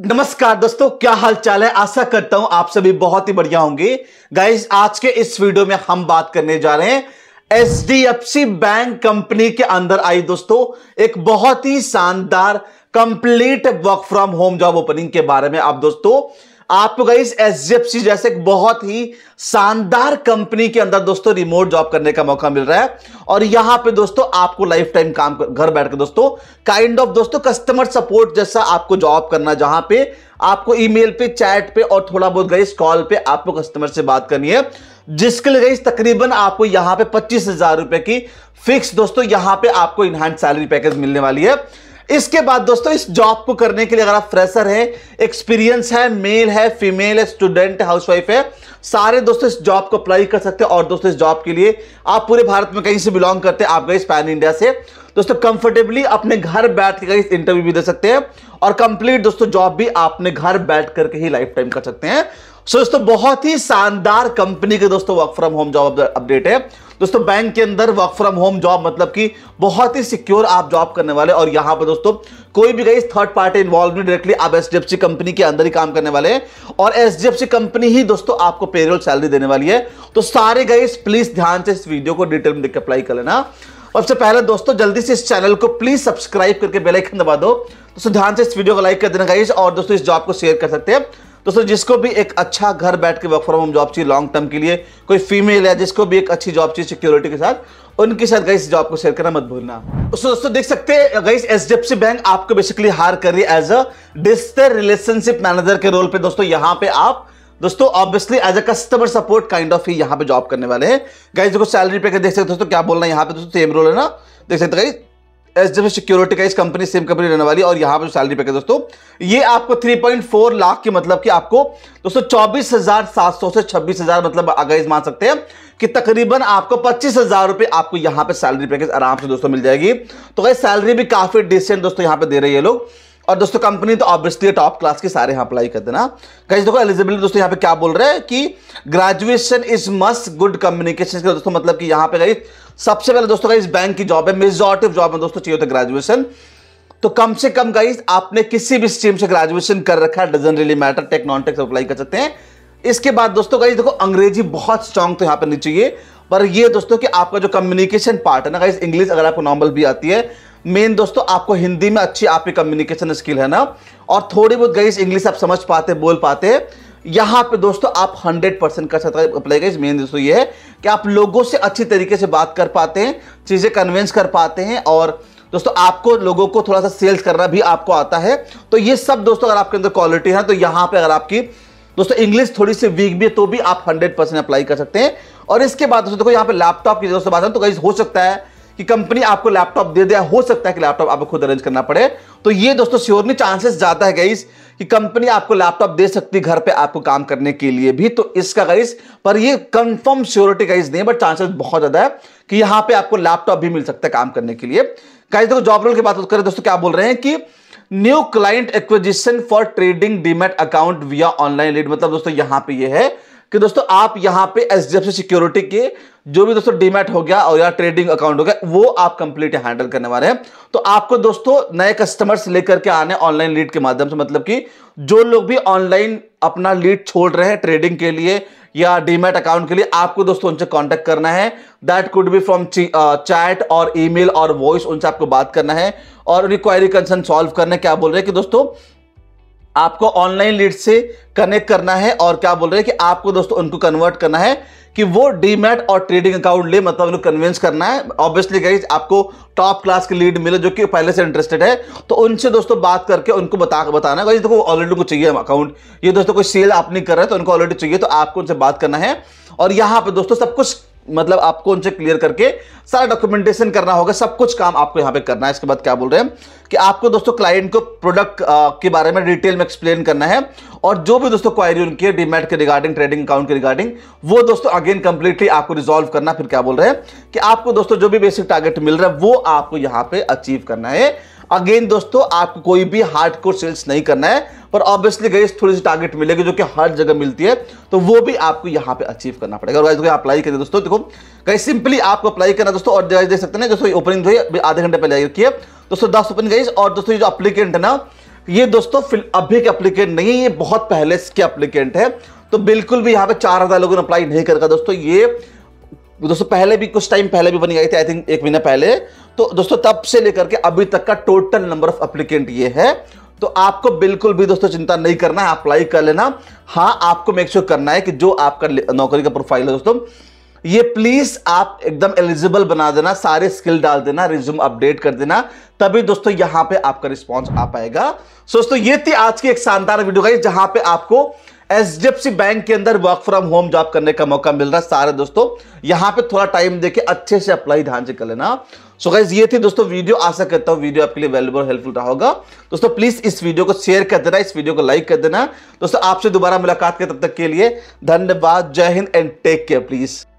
नमस्कार दोस्तों क्या हाल चाल है आशा करता हूं आप सभी बहुत ही बढ़िया होंगे गाइस आज के इस वीडियो में हम बात करने जा रहे हैं सी बैंक कंपनी के अंदर आई दोस्तों एक बहुत ही शानदार complete work from home job opening के बारे में आप दोस्तों आपको गाइस एचडीएफसी जैसे एक बहुत ही शानदार कंपनी के अंदर दोस्तों रिमोट जॉब करने का मौका मिल रहा है और यहां पे दोस्तों आपको लाइफ टाइम काम घर बैठकर दोस्तों काइंड ऑफ दोस्तों कस्टमर सपोर्ट जैसा आपको जॉब करना जहां पे आपको ईमेल पे चैट पे और थोड़ा बहुत गाइस कॉल पे आपको कस्टमर से बात करनी है जिसके लिए गई तकरीबन आपको यहां पर पच्चीस हजार रुपए की फिक्स दोस्तों यहां पर आपको इनहैंड सैलरी पैकेज मिलने वाली है इसके बाद दोस्तों इस जॉब को करने के लिए अगर आप फ्रेशर हैं एक्सपीरियंस है मेल है फीमेल है स्टूडेंट है हाउसवाइफ है सारे दोस्तों इस जॉब को अप्लाई कर सकते हैं और दोस्तों इस जॉब के लिए आप पूरे भारत में कहीं से बिलोंग करते हैं आप गए पैन इंडिया से दोस्तों कंफर्टेबली अपने घर बैठ के इस इंटरव्यू भी दे सकते हैं और कंप्लीट दोस्तों जॉब भी आपने घर बैठ करके ही लाइफ टाइम कर सकते हैं सो दोस्तों बहुत ही शानदार कंपनी के दोस्तों work from home job update है दोस्तों बैंक के अंदर वर्क फ्रॉम होम जॉब मतलब कि बहुत ही सिक्योर आप जॉब करने वाले और यहाँ पर दोस्तों कोई भी गई थर्ड पार्टी इन्वॉल्व नहीं डायरेक्टली आप एच कंपनी के अंदर ही काम करने वाले हैं और एच कंपनी ही दोस्तों आपको पेरोल सैलरी देने वाली है तो सारे गई प्लीज ध्यान से इस वीडियो को डिटेल में अप्लाई कर लेना और सबसे पहले दोस्तों जल्दी से इस चैनल को प्लीज सब्सक्राइब करके बेल आइकन दबा दो दोस्तों ध्यान से इस वीडियो को लाइक कर देना गाइज और दोस्तों इस जॉब को शेयर कर सकते हैं दोस्तों जिसको भी एक अच्छा घर बैठ के वर्क फ्रॉम होम जॉब चाहिए लॉन्ग टर्म के लिए कोई फीमेल है जिसको भी एक अच्छी जॉब चाहिए सिक्योरिटी के साथ उनके साथ गाइस जॉब को शेयर करना मत भूलना दोस्तों दोस्तों देख सकते हैं गाइस एच बैंक आपको बेसिकली हायर कर रही है एज अ डिस्टर रिलेशनशिप मैनेजर के रोल पे दोस्तों यहाँ पे आप दोस्तों obviously as a customer support kind of ही यहाँ पे जॉब करने वाले हैं गाइस देखो सैलरी पे देख सकते हो दोस्तों क्या बोलना है यहाँ पे दोस्तों सेम रोल है ना देख सकते गाइस एस जब सिक्योरिटी का इस कंपनी सेम कंपनी रहने वाली और यहाँ पे सैलरी पैकेज दोस्तों ये आपको 3.4 लाख की मतलब कि आपको दोस्तों 24,700 से 26,000 मतलब अगर मान सकते हैं कि तकरीबन आपको पच्चीस हजार रुपए आपको यहाँ पे सैलरी पैकेज आराम से दोस्तों मिल जाएगी तो गई सैलरी भी काफी डिसेंट दोस्तों यहाँ पे दे रही है लोग और दोस्तों कंपनी तो ऑब्वियसली टॉप क्लास के सारे यहाँ अप्लाई कर देना कहीं देखो एलिजिबिलिटी दोस्तों यहाँ पे क्या बोल रहे हैं कि graduation is must good communication का दोस्तों मतलब कि यहाँ पे गई सबसे पहले दोस्तों का इस बैंक की जॉब है मेजोरिटी जॉब में दोस्तों चाहिए होता है ग्रेजुएशन तो कम से कम गाइज आपने किसी भी स्ट्रीम से ग्रेजुएशन कर रखा है doesn't really matter tech non tech apply कर सकते हैं इसके बाद दोस्तों गाइज देखो अंग्रेजी बहुत स्ट्रांग तो यहाँ पर नहीं चाहिए पर ये दोस्तों कि आपका जो कम्युनिकेशन पार्ट है ना गाइस इंग्लिश अगर आपको नॉर्मल भी आती है मेन दोस्तों आपको हिंदी में अच्छी आपकी कम्युनिकेशन स्किल है ना और थोड़ी बहुत गाइस इंग्लिश आप समझ पाते बोल पाते यहाँ पे दोस्तों आप 100 परसेंट कर सकते अप्लाई गाइस मेन दोस्तों ये है कि आप लोगों से अच्छी तरीके से बात कर पाते हैं चीज़ें कन्वेंस कर पाते हैं और दोस्तों आपको लोगों को थोड़ा सा सेल्स करना भी आपको आता है तो ये सब दोस्तों अगर आपके अंदर क्वालिटी है तो यहाँ पर अगर आपकी दोस्तों इंग्लिश थोड़ी सी वीक भी है तो भी आप हंड्रेड परसेंट अप्लाई कर सकते हैं और इसके बाद दोस्तों देखो यहाँ पे लैपटॉप की दोस्तों बात है तो कहीं हो सकता है कि कंपनी आपको लैपटॉप दे दे हो सकता है कि लैपटॉप आपको खुद अरेंज करना पड़े तो ये दोस्तों श्योरली चांसेस ज्यादा है गईस कि कंपनी आपको लैपटॉप दे सकती घर पे आपको काम करने के लिए भी तो इसका गाइस पर ये कंफर्म श्योरिटी गाइस नहीं बट चांसेस बहुत ज्यादा है कि यहाँ पे आपको लैपटॉप भी मिल सकता है काम करने के लिए गाइस देखो जॉब रोल की बात करें दोस्तों क्या बोल रहे हैं कि new client acquisition for trading demat account via online lead मतलब दोस्तों यहां पे ये है कि दोस्तों आप यहां पे एच सिक्योरिटी के जो भी दोस्तों डीमेट हो गया और या ट्रेडिंग अकाउंट हो गया वो आप कंप्लीट हैंडल करने वाले हैं तो आपको दोस्तों नए कस्टमर्स लेकर के आने ऑनलाइन लीड के माध्यम से मतलब कि जो लोग भी ऑनलाइन अपना लीड छोड़ रहे हैं ट्रेडिंग के लिए या डीमेट अकाउंट के लिए आपको दोस्तों उनसे कांटेक्ट करना है that could be from chat और ईमेल और वॉइस उनसे आपको बात करना है और रिक्वायरी कंसर्न सॉल्व करने क्या बोल रहे हैं कि दोस्तों आपको ऑनलाइन लीड से कनेक्ट करना है और क्या बोल रहे हैं कि आपको दोस्तों उनको कन्वर्ट करना है कि वो डीमेट और ट्रेडिंग अकाउंट ले मतलब उनको कन्विंस करना है ऑब्वियसली गाइज आपको टॉप क्लास के लीड मिले जो कि पहले से इंटरेस्टेड है तो उनसे दोस्तों बात करके उनको बता बताना गाइज देखो ऑलरेडी उनको चाहिए अकाउंट ये दोस्तों कोई सेल आप नहीं कर रहे तो उनको ऑलरेडी चाहिए तो आपको उनसे बात करना है और यहाँ पर दोस्तों सब कुछ मतलब आपको उनसे क्लियर करके सारा डॉक्यूमेंटेशन करना होगा सब कुछ काम आपको यहाँ पे करना है इसके बाद क्या बोल रहे हैं कि आपको दोस्तों क्लाइंट को प्रोडक्ट के बारे में डिटेल में एक्सप्लेन करना है और जो भी दोस्तों क्वायरी उनकी डिमेट के रिगार्डिंग ट्रेडिंग अकाउंट के रिगार्डिंग वो दोस्तों अगेन कंप्लीटली आपको रिजोल्व करना फिर क्या बोल रहे हैं कि आपको दोस्तों जो भी बेसिक टारगेट मिल रहा है वो आपको यहाँ पे अचीव करना है अगेन दोस्तों आपको कोई भी हार्ड कोर सेल्स नहीं करना है पर ऑब्वियसली गई थोड़ी सी टारगेट मिलेगी जो कि हर जगह मिलती है तो वो भी आपको यहाँ पे अचीव करना पड़ेगा और अप्लाई करें दोस्तों देखो कहीं सिंपली आपको अप्लाई करना दोस्तों और देख सकते हैं दोस्तों ओपनिंग हुई आधे घंटे पहले रखी है दोस्तों दस ओपन गई और दोस्तों ये जो अप्लीकेंट है ना ये दोस्तों फिल अभी के अप्लीकेंट नहीं है ये बहुत पहले के अप्लीकेंट है तो बिल्कुल भी यहाँ पे चार हज़ार लोगों ने अप्लाई नहीं करेगा दोस्तों ये दोस्तों पहले भी कुछ टाइम पहले भी बनी गई थी आई थिंक एक महीना पहले तो दोस्तों तब से लेकर के अभी तक का टोटल नंबर ऑफ एप्लीकेंट ये है तो आपको बिल्कुल भी दोस्तों चिंता नहीं करना है अप्लाई कर लेना हाँ आपको मेक श्योर करना है कि जो आपका नौकरी का प्रोफाइल है दोस्तों ये प्लीज आप एकदम एलिजिबल बना देना सारे स्किल डाल देना रिज्यूम अपडेट कर देना तभी दोस्तों यहां पे आपका रिस्पांस आ पाएगा सो दोस्तों ये थी आज की एक शानदार वीडियो गाइस जहां पे आपको एच बैंक के अंदर वर्क फ्रॉम होम जॉब करने का मौका मिल रहा है सारे दोस्तों यहां पे थोड़ा टाइम देके अच्छे से अप्लाई ध्यान से कर लेना सो so ये थी दोस्तों वीडियो आशा करता हूं वीडियो आपके लिए वैल्यूबल हेल्पफुल रहा होगा दोस्तों प्लीज इस वीडियो को शेयर कर देना इस वीडियो को लाइक कर देना दोस्तों आपसे दोबारा मुलाकात के तब तक के लिए धन्यवाद जय हिंद एंड टेक केयर प्लीज